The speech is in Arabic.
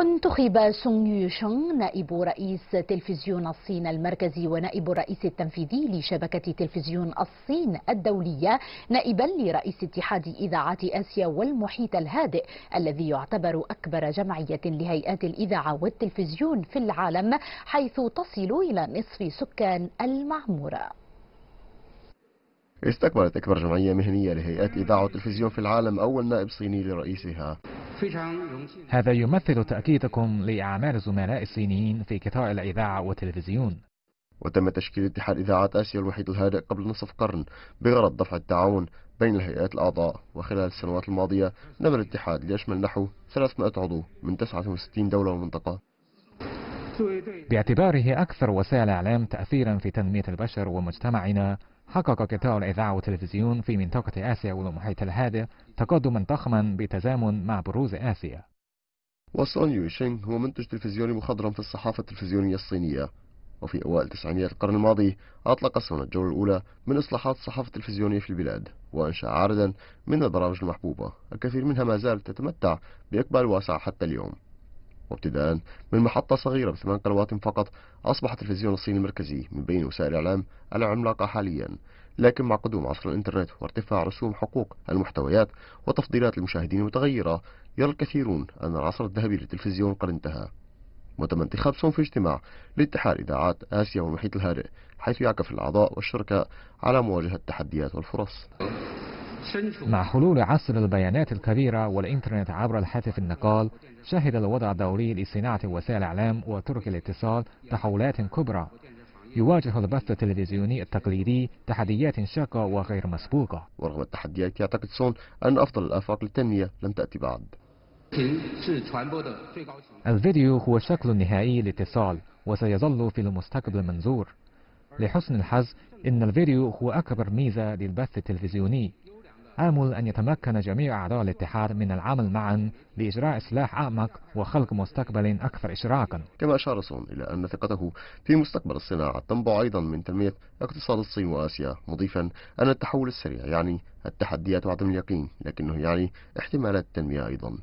انتخب سونغ يو شونغ نائب رئيس تلفزيون الصين المركزي ونائب الرئيس التنفيذي لشبكة تلفزيون الصين الدولية نائبا لرئيس اتحاد إذاعات آسيا والمحيط الهادئ الذي يعتبر أكبر جمعية لهيئات الإذاعة والتلفزيون في العالم حيث تصل إلى نصف سكان المعمورة استكملت أكبر جمعية مهنية لهيئات إذاعة وتلفزيون في العالم أول نائب صيني لرئيسها هذا يمثل تأكيدكم لأعمال الزملاء الصينيين في قطاع الإذاعة والتلفزيون وتم تشكيل اتحاد إذاعات آسيا الوحيد الهادئ قبل نصف قرن بغرض دفع التعاون بين الهيئات الأعضاء وخلال السنوات الماضية نمى الاتحاد ليشمل نحو 300 عضو من 69 دولة ومنطقة باعتباره أكثر وسائل الإعلام تأثيرا في تنمية البشر ومجتمعنا حقق قطاع الإذاعة والتلفزيون في منطقة آسيا والمحيط الهادئ تقدما ضخما بتزامن مع بروز آسيا وسون يوشينغ هو منتج تلفزيوني مخضرم في الصحافة التلفزيونية الصينية وفي أوائل تسعينيات القرن الماضي أطلق سون الجولة الأولى من إصلاحات الصحافة التلفزيونية في البلاد وأنشأ عددا من البرامج المحبوبة الكثير منها ما زالت تتمتع بإقبال واسع حتى اليوم وابتداء من محطة صغيرة بثمان قنوات فقط أصبح التلفزيون الصيني المركزي من بين وسائل الإعلام العملاقة حاليا لكن مع قدوم عصر الإنترنت وارتفاع رسوم حقوق المحتويات وتفضيلات المشاهدين المتغيرة يرى الكثيرون أن العصر الذهبي للتلفزيون قد انتهى وتم انتخاب سون في اجتماع لاتحاد إذاعات آسيا والمحيط الهادئ حيث يعكف الأعضاء والشركاء على مواجهة التحديات والفرص مع حلول عصر البيانات الكبيرة والإنترنت عبر الهاتف النقال شهد الوضع الدوري لصناعة وسائل الإعلام وترك الاتصال تحولات كبرى يواجه البث التلفزيوني التقليدي تحديات شاقة وغير مسبوقة ورغم التحديات يعتقد سون أن أفضل الآفاق للتنمية لم تأتي بعد الفيديو هو الشكل النهائي للاتصال وسيظل في المستقبل منظور لحسن الحظ إن الفيديو هو أكبر ميزة للبث التلفزيوني آمل أن يتمكن جميع أعضاء الاتحاد من العمل معا لإجراء إصلاح أعمق وخلق مستقبل أكثر إشراكا كما أشار سون إلى أن ثقته في مستقبل الصناعة تنبع أيضا من تنمية اقتصاد الصين وآسيا مضيفا أن التحول السريع يعني التحديات وعدم اليقين لكنه يعني احتمالات التنمية أيضا